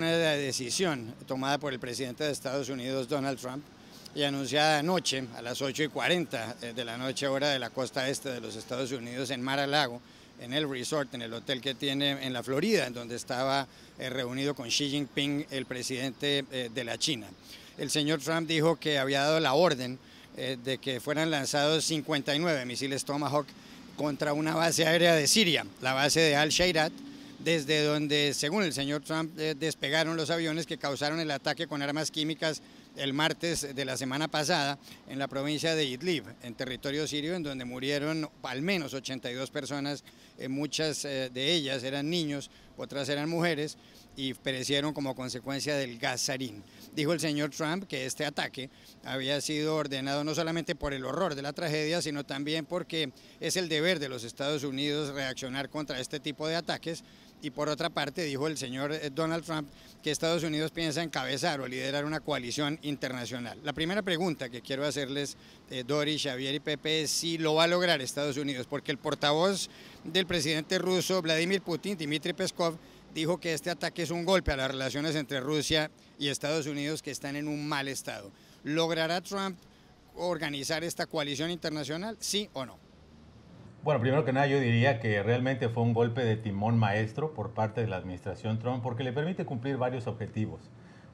Una decisión tomada por el presidente de Estados Unidos, Donald Trump, y anunciada anoche a las 8 y 40 eh, de la noche, hora de la costa este de los Estados Unidos, en Mar a Lago, en el resort, en el hotel que tiene en la Florida, en donde estaba eh, reunido con Xi Jinping, el presidente eh, de la China. El señor Trump dijo que había dado la orden de que fueran lanzados 59 misiles Tomahawk contra una base aérea de Siria, la base de Al-Sheirat, desde donde, según el señor Trump, eh, despegaron los aviones que causaron el ataque con armas químicas el martes de la semana pasada en la provincia de Idlib, en territorio sirio, en donde murieron al menos 82 personas, eh, muchas eh, de ellas eran niños, otras eran mujeres, y perecieron como consecuencia del gas sarín. Dijo el señor Trump que este ataque había sido ordenado no solamente por el horror de la tragedia, sino también porque es el deber de los Estados Unidos reaccionar contra este tipo de ataques y por otra parte dijo el señor eh, Donald Trump que Estados Unidos piensa encabezar o liderar una coalición internacional. La primera pregunta que quiero hacerles, eh, Dori, Xavier y Pepe, es si lo va a lograr Estados Unidos, porque el portavoz del presidente ruso Vladimir Putin, Dmitry Peskov, dijo que este ataque es un golpe a las relaciones entre Rusia y Estados Unidos que están en un mal estado. ¿Logrará Trump organizar esta coalición internacional, sí o no? Bueno, primero que nada yo diría que realmente fue un golpe de timón maestro por parte de la administración Trump porque le permite cumplir varios objetivos.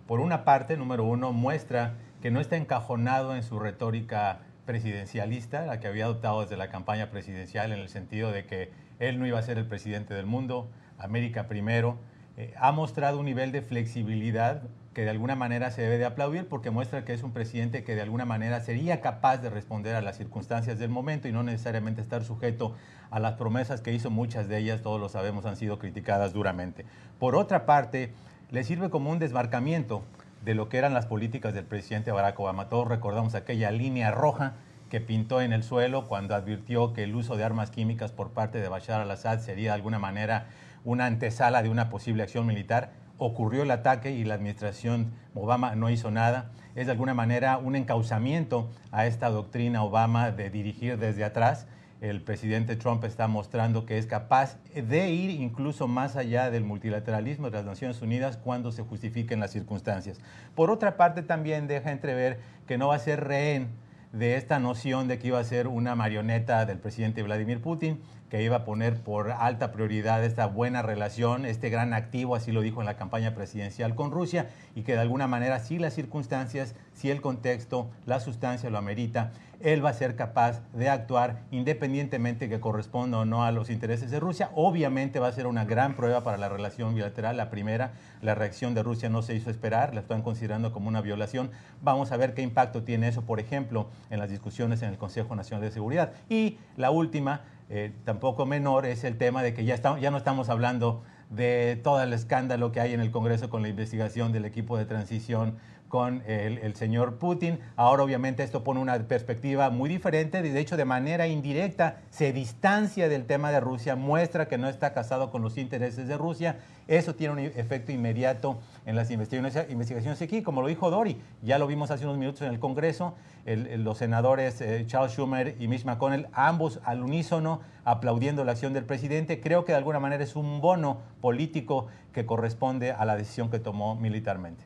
Por una parte, número uno, muestra que no está encajonado en su retórica presidencialista, la que había adoptado desde la campaña presidencial en el sentido de que él no iba a ser el presidente del mundo, América primero, eh, ha mostrado un nivel de flexibilidad que de alguna manera se debe de aplaudir porque muestra que es un presidente que de alguna manera sería capaz de responder a las circunstancias del momento y no necesariamente estar sujeto a las promesas que hizo, muchas de ellas, todos lo sabemos, han sido criticadas duramente. Por otra parte, le sirve como un desmarcamiento de lo que eran las políticas del presidente Barack Obama. Todos recordamos aquella línea roja que pintó en el suelo cuando advirtió que el uso de armas químicas por parte de Bashar al-Assad sería de alguna manera una antesala de una posible acción militar. Ocurrió el ataque y la administración Obama no hizo nada. Es de alguna manera un encauzamiento a esta doctrina Obama de dirigir desde atrás el presidente Trump está mostrando que es capaz de ir incluso más allá del multilateralismo de las Naciones Unidas cuando se justifiquen las circunstancias. Por otra parte, también deja entrever que no va a ser rehén de esta noción de que iba a ser una marioneta del presidente Vladimir Putin, que iba a poner por alta prioridad esta buena relación, este gran activo, así lo dijo en la campaña presidencial con Rusia, y que de alguna manera sí las circunstancias si el contexto, la sustancia lo amerita, él va a ser capaz de actuar independientemente que corresponda o no a los intereses de Rusia. Obviamente va a ser una gran prueba para la relación bilateral. La primera, la reacción de Rusia no se hizo esperar, la están considerando como una violación. Vamos a ver qué impacto tiene eso, por ejemplo, en las discusiones en el Consejo Nacional de Seguridad. Y la última, eh, tampoco menor, es el tema de que ya, estamos, ya no estamos hablando de todo el escándalo que hay en el Congreso con la investigación del equipo de transición con el, señor Putin. Ahora obviamente esto pone una perspectiva muy diferente, de hecho de manera indirecta se distancia del tema de Rusia, muestra que no está casado con los intereses de Rusia. Eso tiene un efecto inmediato en las investigaciones, investigaciones aquí, como lo dijo Dori, ya lo vimos hace unos minutos en el Congreso, los senadores eh, Charles Schumer y Mitch McConnell, ambos al unísono aplaudiendo la acción del presidente. Creo que de alguna manera es un bono político que corresponde a la decisión que tomó militarmente.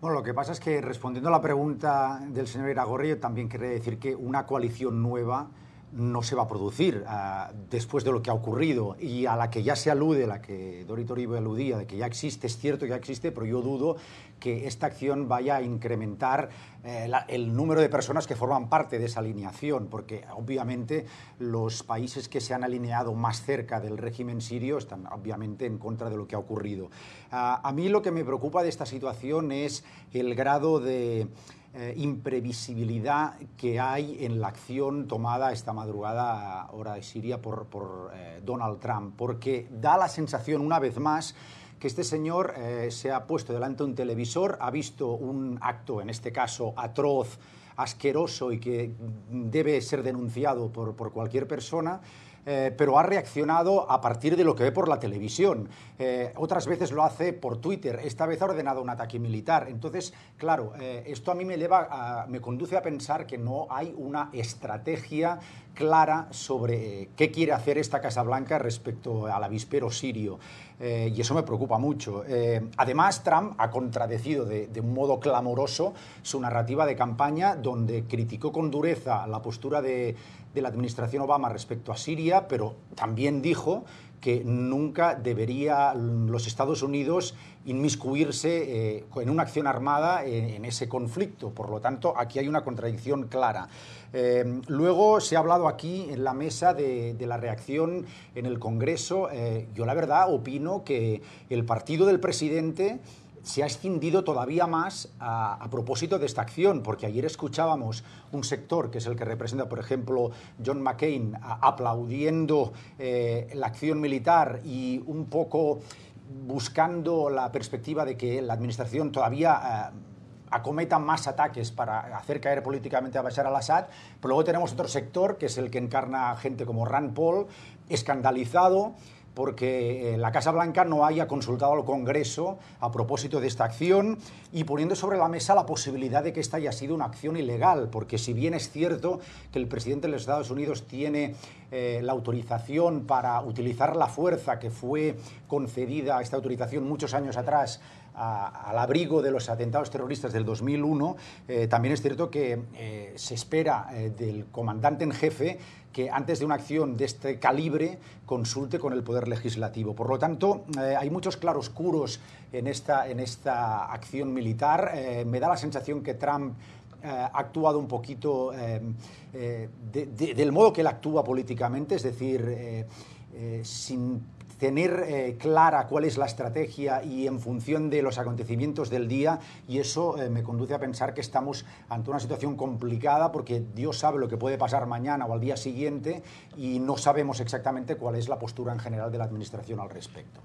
Bueno, lo que pasa es que respondiendo a la pregunta del señor Iragorri, también quería decir que una coalición nueva no se va a producir ah, después de lo que ha ocurrido y a la que ya se alude, la que Dorito Oribe aludía, de que ya existe, es cierto que ya existe, pero yo dudo que esta acción vaya a incrementar eh, el número de personas que forman parte de esa alineación, porque obviamente los países que se han alineado más cerca del régimen sirio están obviamente en contra de lo que ha ocurrido. Ah, a mí lo que me preocupa de esta situación es el grado de eh, imprevisibilidad que hay en la acción tomada esta madrugada hora de Siria por, eh, Donald Trump, porque da la sensación una vez más que este señor eh, se ha puesto delante de un televisor, ha visto un acto, en este caso atroz, asqueroso y que debe ser denunciado por, por cualquier persona, eh, pero ha reaccionado a partir de lo que ve por la televisión. Eh, otras veces lo hace por Twitter, esta vez ha ordenado un ataque militar. Entonces, claro, eh, esto a mí me, lleva me conduce a pensar que no hay una estrategia clara sobre qué quiere hacer esta Casa Blanca respecto al avispero sirio. y eso me preocupa mucho. además, Trump ha contradecido de, un modo clamoroso su narrativa de campaña, donde criticó con dureza la postura de, de la administración Obama respecto a Siria, pero también dijo que nunca debería los Estados Unidos inmiscuirse eh, en una acción armada en, ese conflicto. Por lo tanto, aquí hay una contradicción clara. Eh, luego se ha hablado aquí en la mesa de, la reacción en el Congreso. Eh, yo la verdad opino que el partido del presidente se ha escindido todavía más a, propósito de esta acción, porque ayer escuchábamos un sector que es el que representa, por ejemplo, John McCain aplaudiendo eh, la acción militar y un poco buscando la perspectiva de que la administración todavía... Eh, acometa más ataques para hacer caer políticamente a Bashar al-Assad, pero luego tenemos otro sector que es el que encarna gente como Rand Paul, escandalizado, porque eh, la Casa Blanca no haya consultado al Congreso a propósito de esta acción y poniendo sobre la mesa la posibilidad de que esta haya sido una acción ilegal, porque si bien es cierto que el presidente de los Estados Unidos tiene eh, la autorización para utilizar la fuerza que fue concedida, a esta autorización muchos años atrás, al abrigo de los atentados terroristas del 2001, eh, también es cierto que eh, se espera del comandante en jefe que antes de una acción de este calibre consulte con el Poder Legislativo. Por lo tanto, hay muchos claroscuros en esta, en esta acción militar. me da la sensación que Trump eh, ha actuado un poquito em, eh, del modo que él actúa políticamente, es decir, eh, sin tener clara cuál es la estrategia y en función de los acontecimientos del día y eso me conduce a pensar que estamos ante una situación complicada porque Dios sabe lo que puede pasar mañana o al día siguiente y no sabemos exactamente cuál es la postura en general de la Administración al respecto.